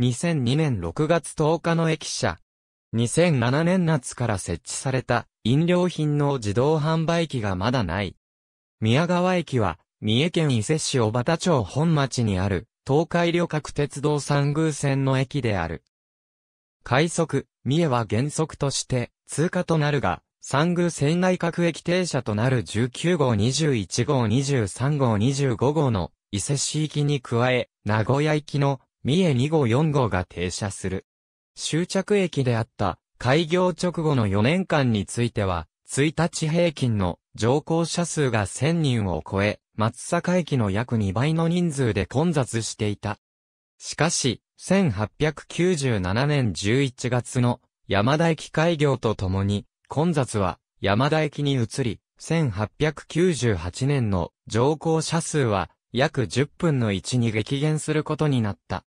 2002年6月10日の駅舎。2007年夏から設置された飲料品の自動販売機がまだない。宮川駅は、三重県伊勢市小畑町本町にある、東海旅客鉄道三宮線の駅である。快速、三重は原則として通過となるが、三宮線内各駅停車となる19号、21号、23号、25号の伊勢市行きに加え、名古屋行きの三重2号4号が停車する。終着駅であった開業直後の4年間については、1日平均の乗降者数が1000人を超え、松阪駅の約2倍の人数で混雑していた。しかし、1897年11月の山田駅開業とともに、混雑は山田駅に移り、1898年の乗降者数は約10分の1に激減することになった。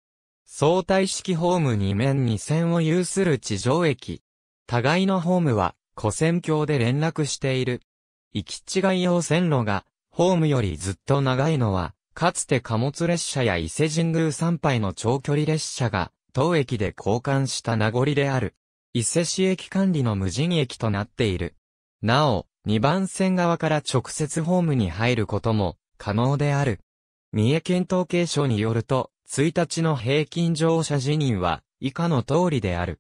相対式ホーム2面2線を有する地上駅。互いのホームは、古線橋で連絡している。行き違い用線路が、ホームよりずっと長いのは、かつて貨物列車や伊勢神宮参拝の長距離列車が、当駅で交換した名残である。伊勢市駅管理の無人駅となっている。なお、2番線側から直接ホームに入ることも可能である。三重県統計省によると、1日の平均乗車辞任は以下の通りである。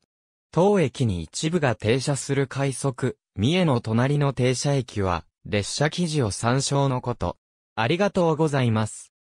当駅に一部が停車する快速、三重の隣の停車駅は列車記事を参照のこと。ありがとうございます。